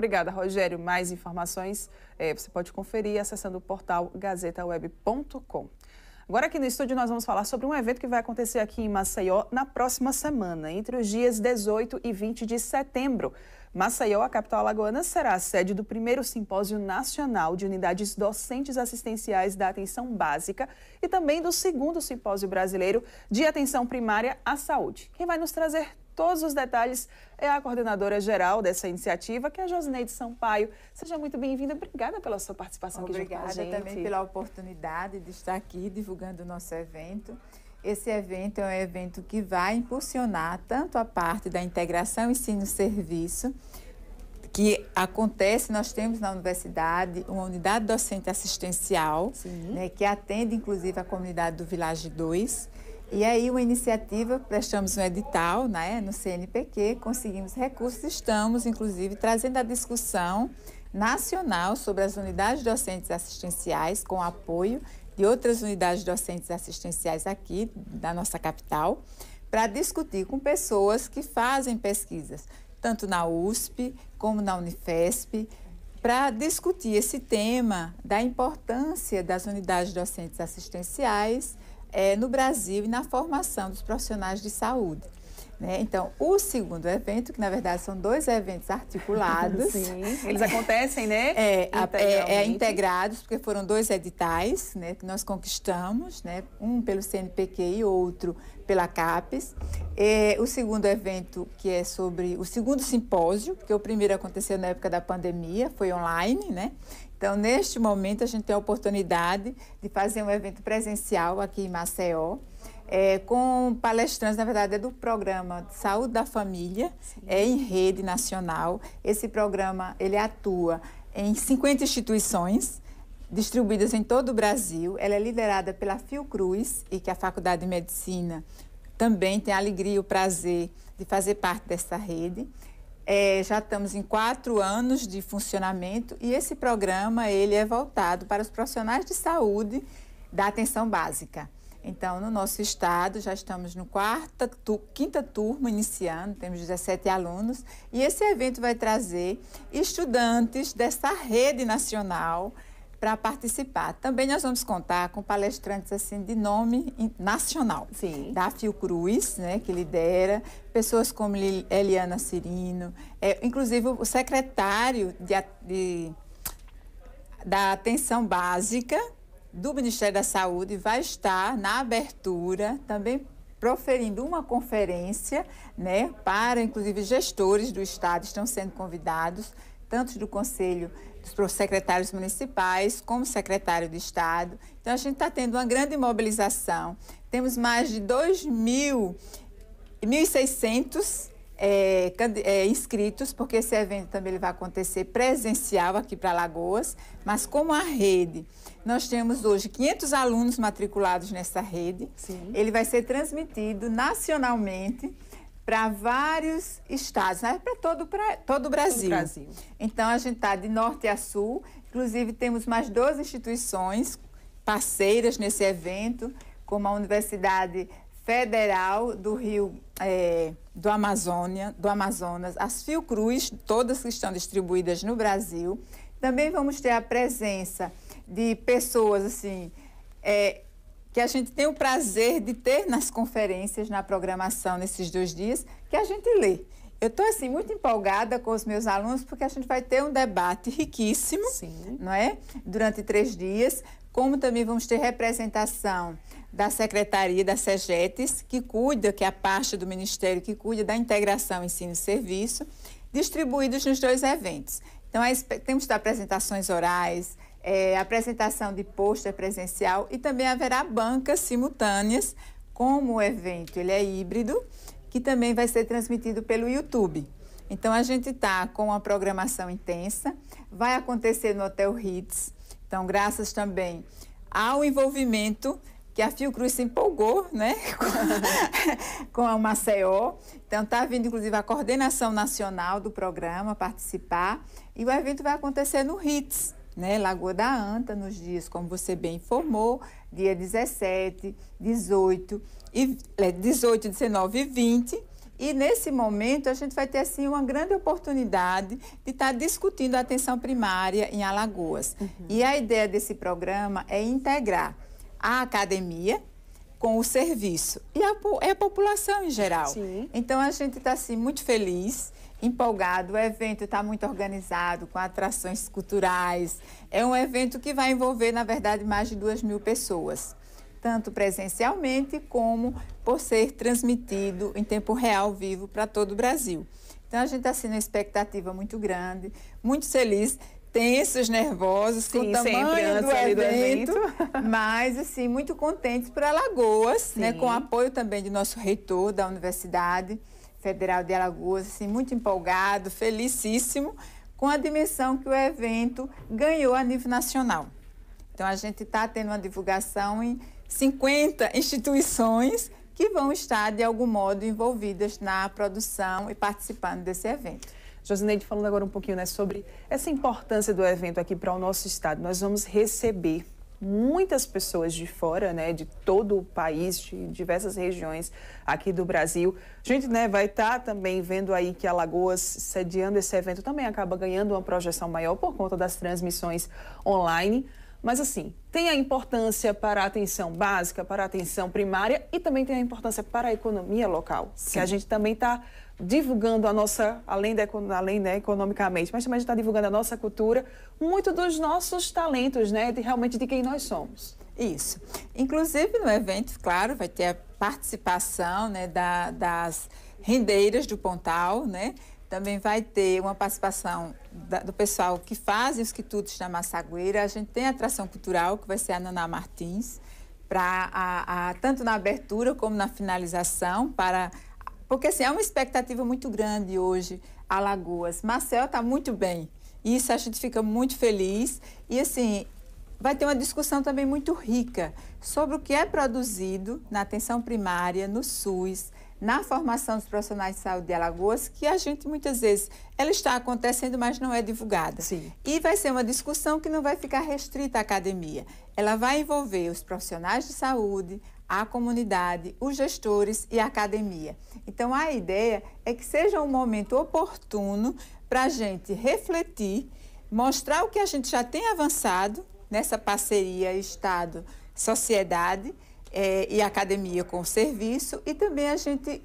Obrigada, Rogério. Mais informações é, você pode conferir acessando o portal gazetaweb.com. Agora aqui no estúdio nós vamos falar sobre um evento que vai acontecer aqui em Maceió na próxima semana, entre os dias 18 e 20 de setembro. Maceió, a capital alagoana, será a sede do primeiro simpósio nacional de unidades docentes assistenciais da atenção básica e também do segundo simpósio brasileiro de atenção primária à saúde. Quem vai nos trazer todos os detalhes é a coordenadora geral dessa iniciativa, que é a Josineide Sampaio. Seja muito bem-vinda. Obrigada pela sua participação Obrigada aqui junto com a gente. também pela oportunidade de estar aqui divulgando o nosso evento. Esse evento é um evento que vai impulsionar tanto a parte da integração ensino-serviço, que acontece, nós temos na universidade uma unidade docente assistencial, né, que atende inclusive a comunidade do Vilage 2 e aí uma iniciativa, prestamos um edital né, no CNPq, conseguimos recursos, estamos inclusive trazendo a discussão nacional sobre as unidades docentes assistenciais com apoio de outras unidades docentes assistenciais aqui da nossa capital, para discutir com pessoas que fazem pesquisas, tanto na USP como na Unifesp, para discutir esse tema da importância das unidades docentes assistenciais é, no Brasil e na formação dos profissionais de saúde. Né? Então, o segundo evento, que na verdade são dois eventos articulados. Sim, eles acontecem, né? É, é, é, é, integrados, porque foram dois editais né, que nós conquistamos, né? um pelo CNPq e outro pela CAPES. E, é, o segundo evento, que é sobre o segundo simpósio, porque o primeiro aconteceu na época da pandemia, foi online, né? Então, neste momento, a gente tem a oportunidade de fazer um evento presencial aqui em Maceió. É, com palestrantes, na verdade, é do programa Saúde da Família, Sim. é em rede nacional. Esse programa, ele atua em 50 instituições, distribuídas em todo o Brasil. Ela é liderada pela Fiocruz e que a Faculdade de Medicina também tem a alegria e o prazer de fazer parte dessa rede. É, já estamos em quatro anos de funcionamento e esse programa ele é voltado para os profissionais de saúde da atenção básica. Então, no nosso estado, já estamos no quarta, tu, quinta turma iniciando, temos 17 alunos, e esse evento vai trazer estudantes dessa rede nacional para participar. Também nós vamos contar com palestrantes assim de nome nacional. Sim. Da Fiocruz, né, que lidera, pessoas como Eliana Cirino, é, inclusive o secretário de, de, da Atenção Básica do Ministério da Saúde vai estar na abertura também proferindo uma conferência, né, para inclusive gestores do estado estão sendo convidados tanto do Conselho dos secretários municipais, como secretário de Estado. Então, a gente está tendo uma grande mobilização. Temos mais de 2.600 é, é, inscritos, porque esse evento também vai acontecer presencial aqui para Lagoas, mas como a rede, nós temos hoje 500 alunos matriculados nessa rede. Sim. Ele vai ser transmitido nacionalmente para vários estados, né? para todo, todo o Brasil. Brasil. Então, a gente está de norte a sul, inclusive temos mais 12 instituições parceiras nesse evento, como a Universidade Federal do Rio é, do, Amazônia, do Amazonas, as Fiocruz, todas que estão distribuídas no Brasil. Também vamos ter a presença de pessoas assim é, que a gente tem o prazer de ter nas conferências, na programação nesses dois dias, que a gente lê. Eu estou assim muito empolgada com os meus alunos porque a gente vai ter um debate riquíssimo, Sim. não é? Durante três dias, como também vamos ter representação da secretaria da Segetes, que cuida, que é a parte do ministério que cuida da integração ensino e serviço, distribuídos nos dois eventos. Então, temos apresentações orais, é, apresentação de pôster presencial e também haverá bancas simultâneas, como o evento ele é híbrido, que também vai ser transmitido pelo YouTube. Então a gente está com uma programação intensa, vai acontecer no Hotel Ritz Então, graças também ao envolvimento que a Fiocruz se empolgou, né, com a Maceió. Então está vindo inclusive a coordenação nacional do programa participar e o evento vai acontecer no Ritz né? Lagoa da Anta, nos dias, como você bem informou, dia 17, 18, e, 18 é, 19 e 20. E nesse momento a gente vai ter assim uma grande oportunidade de estar tá discutindo a atenção primária em Alagoas. Uhum. E a ideia desse programa é integrar a academia, com o serviço e a, a população em geral. Sim. Então a gente está assim muito feliz empolgado, o evento está muito organizado, com atrações culturais. É um evento que vai envolver, na verdade, mais de duas mil pessoas, tanto presencialmente como por ser transmitido em tempo real vivo para todo o Brasil. Então a gente está assim, numa expectativa muito grande, muito feliz tensos, nervosos, Sim, com o tamanho do evento, do evento, mas assim, muito contentes por Alagoas, né, com o apoio também de nosso reitor da universidade. Federal de Alagoas, assim, muito empolgado, felicíssimo com a dimensão que o evento ganhou a nível nacional. Então, a gente está tendo uma divulgação em 50 instituições que vão estar, de algum modo, envolvidas na produção e participando desse evento. Josineide, falando agora um pouquinho né, sobre essa importância do evento aqui para o nosso estado. Nós vamos receber muitas pessoas de fora, né, de todo o país, de diversas regiões aqui do Brasil. A gente, né, vai estar tá também vendo aí que Alagoas sediando esse evento também acaba ganhando uma projeção maior por conta das transmissões online. Mas assim, tem a importância para a atenção básica, para a atenção primária e também tem a importância para a economia local, Sim. que a gente também está divulgando a nossa, além, da, além né, economicamente, mas também está divulgando a nossa cultura, muito dos nossos talentos, né, de, realmente de quem nós somos. Isso. Inclusive no evento, claro, vai ter a participação né, da, das rendeiras do Pontal, né? Também vai ter uma participação da, do pessoal que fazem os quitutes na Massagueira. A gente tem a atração cultural, que vai ser a Naná Martins, pra, a, a, tanto na abertura como na finalização, para porque assim, é uma expectativa muito grande hoje, Alagoas. Marcel está muito bem. Isso a gente fica muito feliz. E assim, vai ter uma discussão também muito rica sobre o que é produzido na atenção primária, no SUS, na formação dos profissionais de saúde de Alagoas, que a gente muitas vezes ela está acontecendo, mas não é divulgada. Sim. E vai ser uma discussão que não vai ficar restrita à academia. Ela vai envolver os profissionais de saúde, a comunidade, os gestores e a academia. Então a ideia é que seja um momento oportuno para a gente refletir, mostrar o que a gente já tem avançado nessa parceria Estado-sociedade é, e academia com serviço e também a gente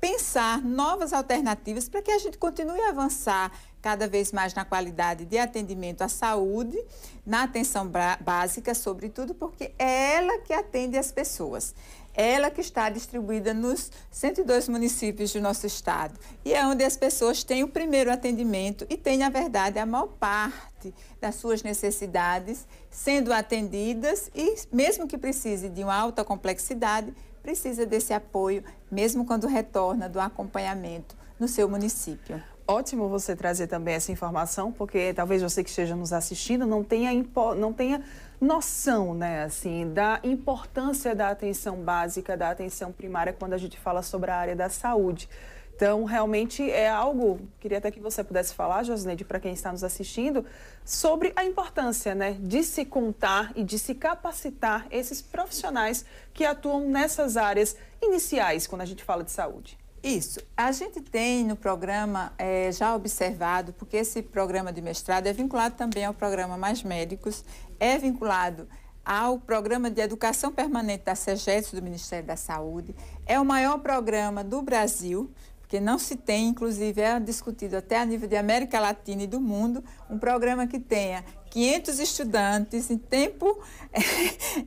pensar novas alternativas para que a gente continue a avançar cada vez mais na qualidade de atendimento à saúde, na atenção básica, sobretudo, porque é ela que atende as pessoas ela que está distribuída nos 102 municípios do nosso estado. E é onde as pessoas têm o primeiro atendimento e têm, na verdade, a maior parte das suas necessidades sendo atendidas e, mesmo que precise de uma alta complexidade, precisa desse apoio, mesmo quando retorna do acompanhamento no seu município. Ótimo você trazer também essa informação, porque talvez você que esteja nos assistindo não tenha, não tenha noção, né, assim, da importância da atenção básica, da atenção primária quando a gente fala sobre a área da saúde. Então, realmente é algo, queria até que você pudesse falar, Josneide, para quem está nos assistindo, sobre a importância né, de se contar e de se capacitar esses profissionais que atuam nessas áreas iniciais quando a gente fala de saúde. Isso. A gente tem no programa é, já observado, porque esse programa de mestrado é vinculado também ao programa Mais Médicos, é vinculado ao programa de educação permanente da SEGES do Ministério da Saúde. É o maior programa do Brasil, porque não se tem, inclusive é discutido até a nível de América Latina e do mundo, um programa que tenha 500 estudantes em tempo é,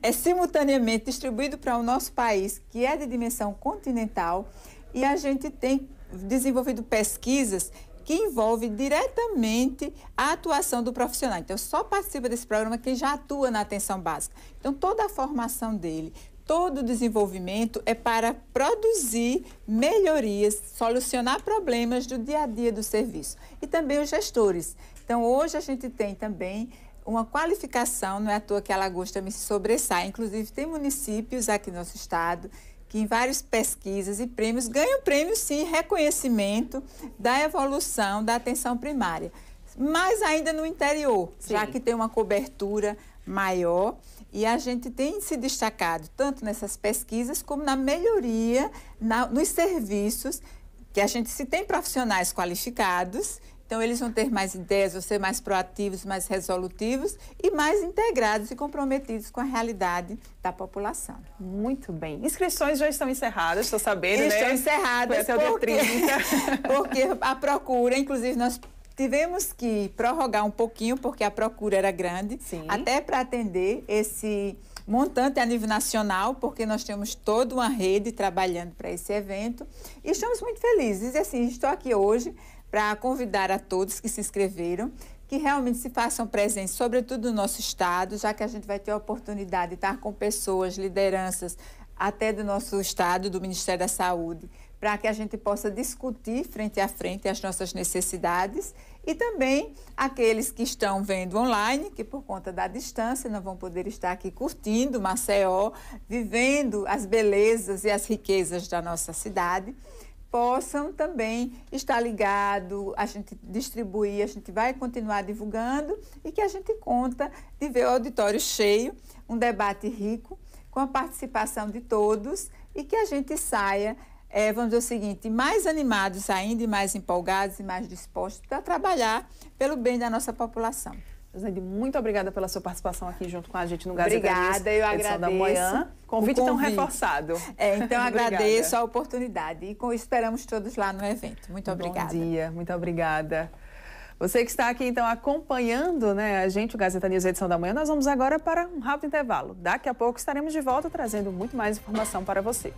é simultaneamente distribuído para o nosso país, que é de dimensão continental e a gente tem desenvolvido pesquisas que envolve diretamente a atuação do profissional. Então, só participa desse programa quem já atua na atenção básica. Então, toda a formação dele, todo o desenvolvimento é para produzir melhorias, solucionar problemas do dia a dia do serviço. E também os gestores. Então, hoje a gente tem também uma qualificação, não é à toa que a Lagosta me sobressai. Inclusive, tem municípios aqui no nosso estado que em várias pesquisas e prêmios ganham prêmios sim reconhecimento da evolução da atenção primária, mas ainda no interior, sim. já que tem uma cobertura maior e a gente tem se destacado tanto nessas pesquisas como na melhoria na, nos serviços que a gente se tem profissionais qualificados então, eles vão ter mais ideias, vão ser mais proativos, mais resolutivos e mais integrados e comprometidos com a realidade da população. Muito bem. Inscrições já estão encerradas, estou sabendo, estão né? Estão encerradas. É a porque, o dia 30. porque a procura, inclusive, nós tivemos que prorrogar um pouquinho, porque a procura era grande, Sim. até para atender esse montante a nível nacional, porque nós temos toda uma rede trabalhando para esse evento. E estamos muito felizes. E, assim, estou aqui hoje para convidar a todos que se inscreveram que realmente se façam presentes, sobretudo no nosso estado, já que a gente vai ter a oportunidade de estar com pessoas, lideranças, até do nosso estado, do Ministério da Saúde, para que a gente possa discutir frente a frente as nossas necessidades e também aqueles que estão vendo online, que por conta da distância não vão poder estar aqui curtindo Maceió, vivendo as belezas e as riquezas da nossa cidade possam também estar ligado, a gente distribuir, a gente vai continuar divulgando e que a gente conta de ver o auditório cheio, um debate rico, com a participação de todos e que a gente saia, é, vamos dizer o seguinte, mais animados ainda, e mais empolgados e mais dispostos para trabalhar pelo bem da nossa população. Josenildo, muito obrigada pela sua participação aqui junto com a gente no Gazeta Obrigada, News, eu agradeço. Da manhã. Convite, convite tão reforçado. É, então agradeço a oportunidade e com, esperamos todos lá no evento. Muito obrigada. Bom dia, muito obrigada. Você que está aqui, então, acompanhando né, a gente, o Gazeta News Edição da Manhã, nós vamos agora para um rápido intervalo. Daqui a pouco estaremos de volta trazendo muito mais informação para você.